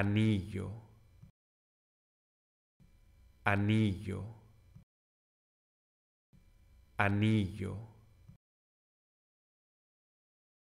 anillo, anillo, anillo.